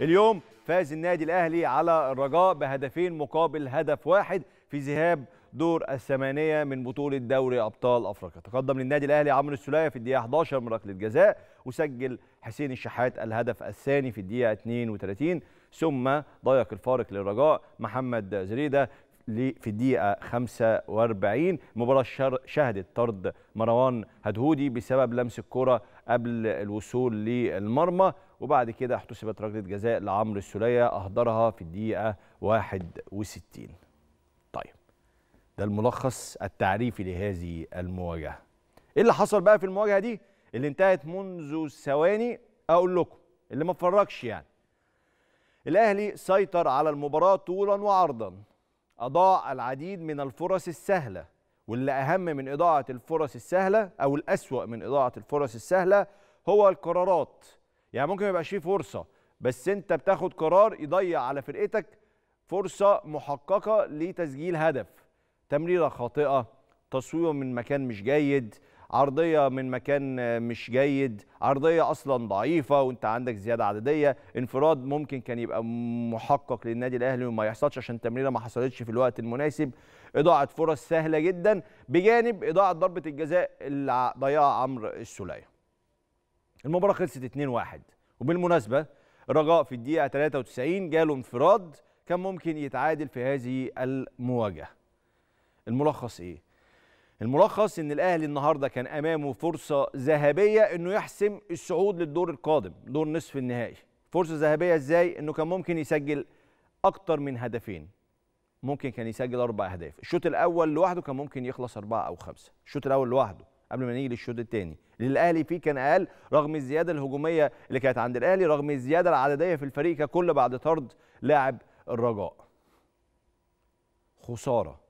اليوم فاز النادي الاهلي على الرجاء بهدفين مقابل هدف واحد في ذهاب دور الثمانيه من بطوله دوري ابطال افريقيا تقدم للنادي الاهلي عمرو السلاية في الدقيقه 11 من ركله جزاء وسجل حسين الشحات الهدف الثاني في الدقيقه 32 ثم ضيق الفارق للرجاء محمد زريده في الدقيقة 45 مباراة شهدت طرد مروان هدهودي بسبب لمس الكرة قبل الوصول للمرمى وبعد كده احتسبت ركله جزاء لعمرو السليه اهدرها في الدقيقه 61 طيب ده الملخص التعريفي لهذه المواجهه ايه اللي حصل بقى في المواجهه دي اللي انتهت منذ ثواني اقول لكم اللي ما اتفرجش يعني الاهلي سيطر على المباراه طولا وعرضا اضاع العديد من الفرص السهله واللي اهم من اضاعه الفرص السهله او الاسوا من اضاعه الفرص السهله هو القرارات يعني ممكن ما يبقاش فيه فرصه بس انت بتاخد قرار يضيع على فرقتك فرصه محققه لتسجيل هدف تمريره خاطئه تصوير من مكان مش جيد عرضيه من مكان مش جيد عرضيه اصلا ضعيفه وانت عندك زياده عدديه انفراد ممكن كان يبقى محقق للنادي الاهلي وما يحصلش عشان تمريرة ما حصلتش في الوقت المناسب اضاعه فرص سهله جدا بجانب اضاعه ضربه الجزاء اللي ضيعها عمرو السوليه المباراه خلصت 2-1 وبالمناسبه الرجاء في الدقيقه 93 جاله انفراد كان ممكن يتعادل في هذه المواجهه الملخص ايه الملخص ان الاهلي النهارده كان امامه فرصه ذهبيه انه يحسم الصعود للدور القادم دور نصف النهائي فرصه ذهبيه ازاي انه كان ممكن يسجل اكتر من هدفين ممكن كان يسجل اربع اهداف الشوط الاول لوحده كان ممكن يخلص اربعه او خمسه الشوط الاول لوحده قبل ما نيجي للشوط الثاني للاهلي فيه كان اقل رغم الزياده الهجوميه اللي كانت عند الاهلي رغم الزياده العدديه في الفريق ككل بعد طرد لاعب الرجاء خساره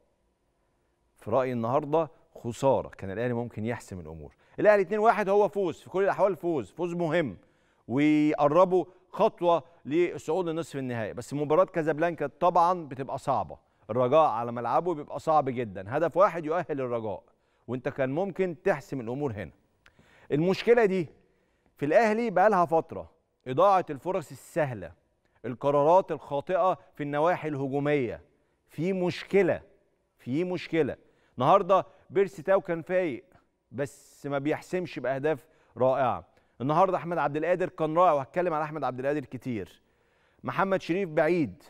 في رايي النهارده خساره كان الاهلي ممكن يحسم الامور الاهلي 2-1 هو فوز في كل الاحوال فوز فوز مهم ويقربوا خطوه للصعود لنصف النهائي بس مباراه كازابلانكا طبعا بتبقى صعبه الرجاء على ملعبه بيبقى صعب جدا هدف واحد يؤهل الرجاء وانت كان ممكن تحسم الامور هنا المشكله دي في الاهلي بقى لها فتره اضاعه الفرص السهله القرارات الخاطئه في النواحي الهجوميه في مشكله في مشكله النهارده بيرسي تاو كان فايق بس ما بيحسمش باهداف رائعه النهارده احمد عبد القادر كان رائع وهتكلم على احمد عبد القادر كتير محمد شريف بعيد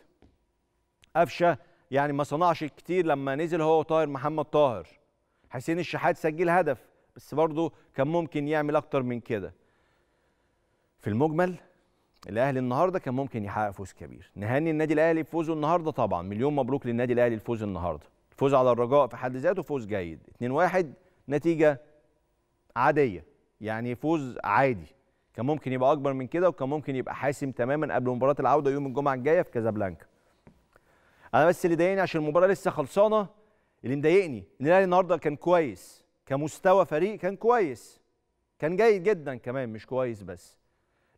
قفشه يعني ما صنعش كتير لما نزل هو طاهر محمد طاهر حسين الشحات سجل هدف بس برضه كان ممكن يعمل اكتر من كده في المجمل الاهلي النهارده كان ممكن يحقق فوز كبير نهني النادي الاهلي بفوزه النهارده طبعا مليون مبروك للنادي الاهلي الفوز النهارده الفوز على الرجاء في حد ذاته فوز جيد 2-1 نتيجه عاديه يعني فوز عادي كان ممكن يبقى اكبر من كده وكان ممكن يبقى حاسم تماما قبل مباراه العوده يوم الجمعه الجايه في كازابلانكا انا بس اللي ضايقني عشان المباراه لسه خلصانه اللي مضايقني ان الاهلي النهارده كان كويس كمستوى فريق كان كويس كان جيد جدا كمان مش كويس بس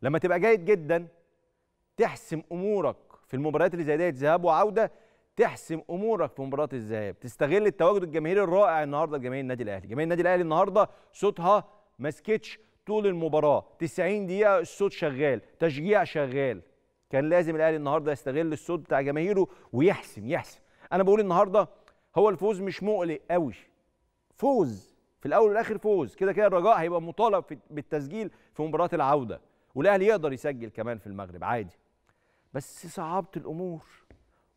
لما تبقى جيد جدا تحسم امورك في المباريات اللي زي ديت ذهاب وعوده تحسم امورك في مباراه الذهاب تستغل التواجد الجماهيري الرائع النهارده لجماهير النادي الاهلي جماهير النادي الاهلي النهارده صوتها ما سكتش طول المباراه 90 دقيقه الصوت شغال تشجيع شغال كان لازم الاهلي النهارده يستغل الصوت بتاع جماهيره ويحسم يحسم انا بقول النهارده هو الفوز مش مقلق قوي فوز في الاول والاخر فوز كده كده الرجاء هيبقى مطالب بالتسجيل في مباراه العوده والاهلي يقدر يسجل كمان في المغرب عادي بس صعبت الامور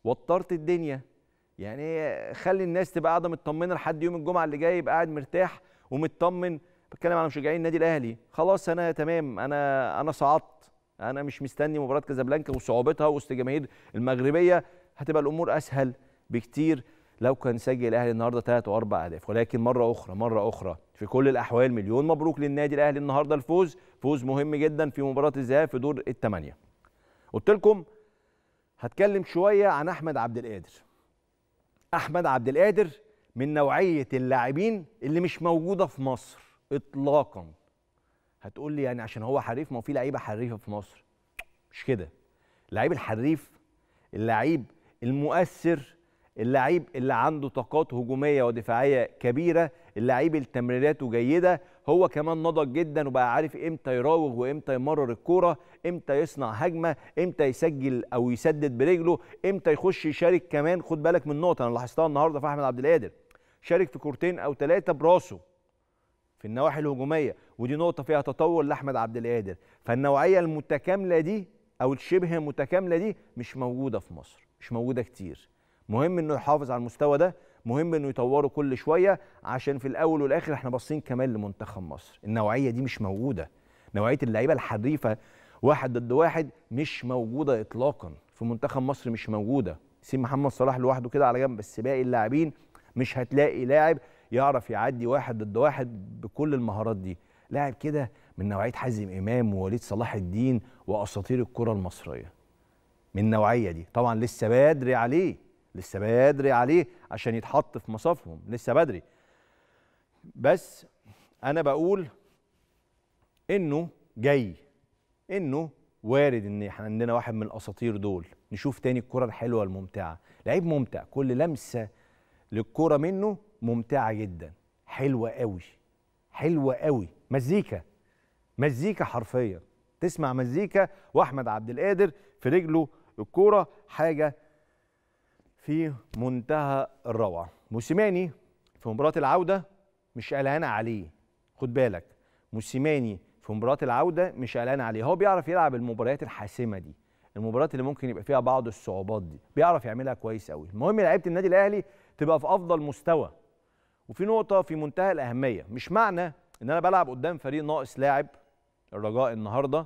وترت الدنيا يعني خلي الناس تبقى قاعده مطمنه لحد يوم الجمعه اللي جاي يبقى قاعد مرتاح ومطمن بتكلم على مشجعين النادي الاهلي خلاص انا تمام انا انا صعدت انا مش مستني مباراه كازابلانكا وصعوبتها وسط جماهير المغربيه هتبقى الامور اسهل بكتير لو كان سجل الاهلي النهارده ثلاث واربع اهداف ولكن مره اخرى مره اخرى في كل الاحوال مليون مبروك للنادي الاهلي النهارده الفوز فوز مهم جدا في مباراه الذهاب في دور الثمانيه قلت لكم هتكلم شويه عن احمد عبد القادر احمد عبد القادر من نوعيه اللاعبين اللي مش موجوده في مصر اطلاقا هتقول لي يعني عشان هو حريف ما هو في لعيبه حريفه في مصر مش كده اللعيب الحريف اللعيب المؤثر اللعيب اللي عنده طاقات هجوميه ودفاعيه كبيره اللعيب تمريراته جيده هو كمان نضج جدا وبقى عارف امتى يراوغ وامتى يمرر الكوره امتى يصنع هجمه امتى يسجل او يسدد برجله امتى يخش يشارك كمان خد بالك من نقطه انا لاحظتها النهارده في احمد عبد القادر شارك في كورتين او ثلاثه براسه في النواحي الهجوميه ودي نقطه فيها تطور لاحمد عبد القادر فالنوعيه المتكامله دي او الشبه متكامله دي مش موجوده في مصر مش موجوده كتير مهم انه يحافظ على المستوى ده مهم انه يطوره كل شويه عشان في الاول والاخر احنا باصين كمان لمنتخب مصر النوعيه دي مش موجوده نوعيه اللعيبه الحريفه واحد ضد واحد مش موجوده اطلاقا في منتخب مصر مش موجوده سيب محمد صلاح لوحده كده على جنب بس باقي اللاعبين مش هتلاقي لاعب يعرف يعدي واحد ضد واحد بكل المهارات دي لاعب كده من نوعيه حازم امام ووليد صلاح الدين واساطير الكره المصريه من النوعيه دي طبعا لسه بدري عليه لسه بدري عليه عشان يتحط في مصافهم لسه بدري بس انا بقول انه جاي انه وارد ان احنا عندنا واحد من الاساطير دول نشوف تاني الكره الحلوه الممتعه لعيب ممتع كل لمسه للكره منه ممتعه جدا حلوه قوي حلوه قوي مزيكا مزيكا حرفيا تسمع مزيكا واحمد عبد القادر في رجله الكوره حاجه في منتهى الروعه موسيماني في مباراه العوده مش قلقان عليه خد بالك موسيماني في مباراه العوده مش قلقان عليه هو بيعرف يلعب المباريات الحاسمه دي المباريات اللي ممكن يبقى فيها بعض الصعوبات دي بيعرف يعملها كويس قوي المهم لعيبه النادي الاهلي تبقى في افضل مستوى وفي نقطه في منتهى الاهميه مش معنى ان انا بلعب قدام فريق ناقص لاعب الرجاء النهارده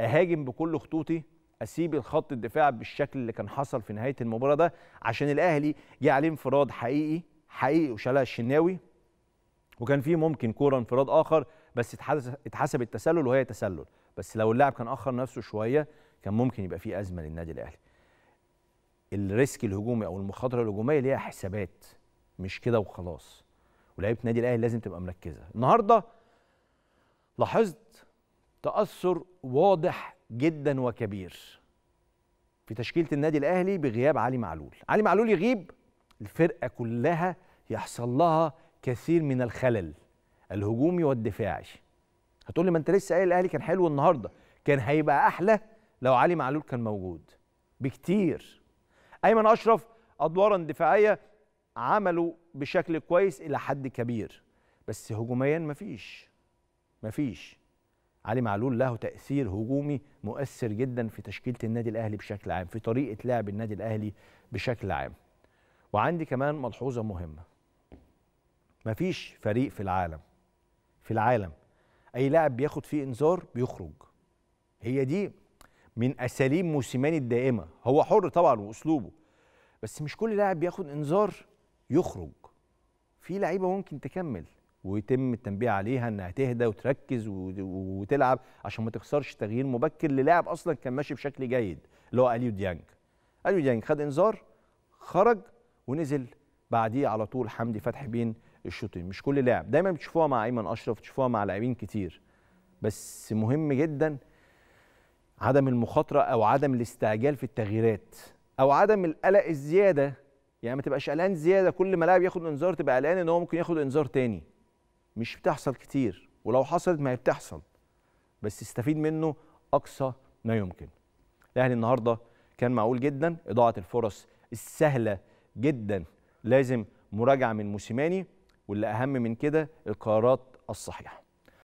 اهاجم بكل خطوطي اسيب الخط الدفاع بالشكل اللي كان حصل في نهايه المباراه ده عشان الاهلي جه عليه انفراد حقيقي حقيقي وشالها الشناوي وكان في ممكن كوره انفراد اخر بس اتحسب التسلل وهي تسلل بس لو اللاعب كان اخر نفسه شويه كان ممكن يبقى في ازمه للنادي الاهلي الريسك الهجومي او المخاطره الهجوميه ليها حسابات مش كده وخلاص ولعيبه النادي الاهلي لازم تبقى مركزه النهارده لاحظت تاثر واضح جدا وكبير في تشكيله النادي الاهلي بغياب علي معلول علي معلول يغيب الفرقه كلها يحصل لها كثير من الخلل الهجومي والدفاعي هتقول لي ما انت لسه قايل الاهلي كان حلو النهارده كان هيبقى احلى لو علي معلول كان موجود بكتير ايمن اشرف ادوارا دفاعيه عملوا بشكل كويس الى حد كبير بس هجوميا مفيش مفيش علي معلول له تأثير هجومي مؤثر جدا في تشكيلة النادي الأهلي بشكل عام في طريقة لعب النادي الأهلي بشكل عام وعندي كمان ملحوظة مهمة مفيش فريق في العالم في العالم أي لاعب بياخد فيه إنذار بيخرج هي دي من أساليب موسيماني الدائمة هو حر طبعا وأسلوبه بس مش كل لاعب بياخد إنذار يخرج في لعيبة ممكن تكمل ويتم التنبيه عليها انها تهدى وتركز وتلعب عشان ما تخسرش تغيير مبكر للاعب اصلا كان ماشي بشكل جيد اللي هو اليو ديانج اليو ديانج خد انذار خرج ونزل بعديه على طول حمدي فتحي بين الشوطين مش كل لاعب دايما بتشوفوها مع ايمن اشرف بتشوفوها مع لاعبين كتير بس مهم جدا عدم المخاطره او عدم الاستعجال في التغييرات او عدم القلق الزياده يعني ما تبقاش قلقان زياده كل ما لاعب ياخد انذار تبقى قلقان ان هو ممكن ياخد انذار تاني مش بتحصل كتير ولو حصلت ما هي بتحصل بس استفيد منه اقصى ما يمكن الاهلي النهارده كان معقول جدا اضاعه الفرص السهله جدا لازم مراجعه من موسيماني واللي اهم من كده القرارات الصحيحه